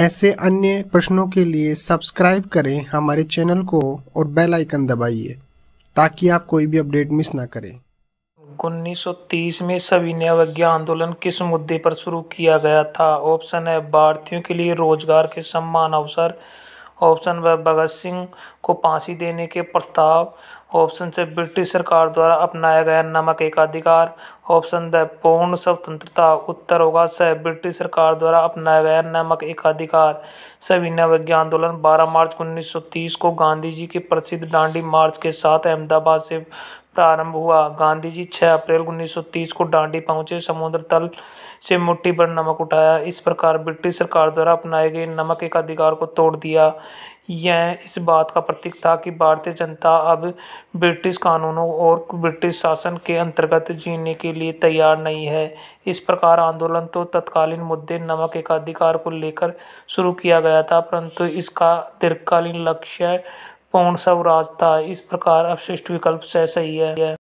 ऐसे अन्य प्रश्नों के लिए सब्सक्राइब करें हमारे चैनल को और बेल आइकन दबाइए ताकि आप कोई भी अपडेट मिस ना करें 1930 में सविनय अवज्ञा आंदोलन किस मुद्दे पर शुरू किया गया था ऑप्शन है भारतीयों के लिए रोजगार के सम्मान अवसर ऑप्शन व भगत सिंह को फांसी देने के प्रस्ताव ऑप्शन से ब्रिटिश सरकार द्वारा अपनाया गया नमक एकाधिकार ऑप्शन द पूर्ण स्वतंत्रता उत्तर होगा स ब्रिटिश सरकार द्वारा अपनाया गया नमक एकाधिकार सविनय विज्ञान आंदोलन 12 मार्च 1930 को गांधी जी के प्रसिद्ध डांडी मार्च के साथ अहमदाबाद से प्रारंभ हुआ गांधी जी 6 अप्रैल 1930 को डांडी पहुंचे समुद्र तल से मुट्ठी भर नमक उठाया इस प्रकार ब्रिटिश सरकार द्वारा अपनाए गए नमक एकाधिकार को तोड़ दिया यह इस बात का प्रतीक था कि भारतीय जनता अब ब्रिटिश कानूनों और ब्रिटिश शासन के अंतर्गत जीने के लिए तैयार नहीं है इस प्रकार आंदोलन तो तत्कालीन मुद्दे नमक एकाधिकार को लेकर शुरू किया गया था परंतु इसका दीर्घकालीन लक्ष्य पूर्ण स्वराज था इस प्रकार अवशिष्ट विकल्प से सही है